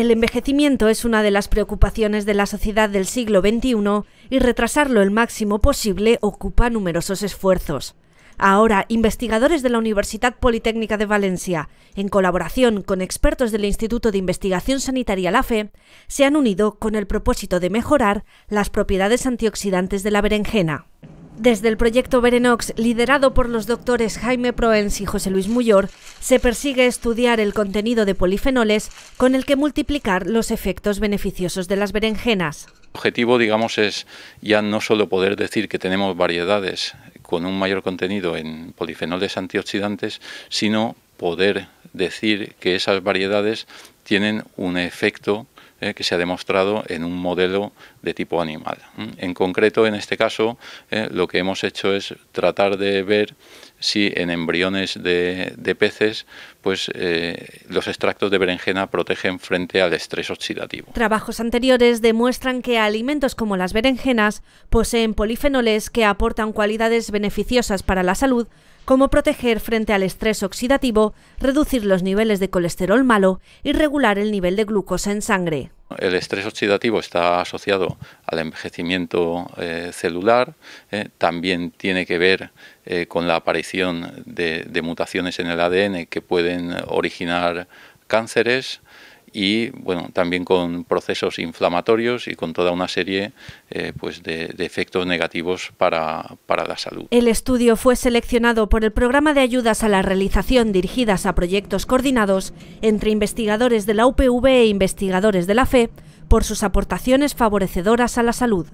El envejecimiento es una de las preocupaciones de la sociedad del siglo XXI y retrasarlo el máximo posible ocupa numerosos esfuerzos. Ahora, investigadores de la Universidad Politécnica de Valencia, en colaboración con expertos del Instituto de Investigación Sanitaria La FE, se han unido con el propósito de mejorar las propiedades antioxidantes de la berenjena. Desde el proyecto Berenox, liderado por los doctores Jaime Proens y José Luis Muyor, se persigue estudiar el contenido de polifenoles con el que multiplicar los efectos beneficiosos de las berenjenas. El objetivo, digamos, es ya no solo poder decir que tenemos variedades con un mayor contenido en polifenoles antioxidantes, sino poder decir que esas variedades tienen un efecto eh, que se ha demostrado en un modelo de tipo animal. Mm. En concreto, en este caso, eh, lo que hemos hecho es tratar de ver si en embriones de, peces pues, eh, los extractos de berenjena protegen frente al estrés oxidativo. Trabajos anteriores demuestran que alimentos como las berenjenas poseen polifenoles que aportan cualidades beneficiosas para la salud, como proteger frente al estrés oxidativo, reducir los niveles de colesterol malo y regular el nivel de glucosa en sangre. El estrés oxidativo está asociado al envejecimiento eh, celular, eh, también tiene que ver eh, con la aparición de, mutaciones en el ADN que pueden originar cánceres, y bueno, también con procesos inflamatorios y con toda una serie eh, pues de, efectos negativos para, para la salud. El estudio fue seleccionado por el Programa de Ayudas a la Realización dirigidas a proyectos coordinados entre investigadores de la UPV e investigadores de la FE por sus aportaciones favorecedoras a la salud.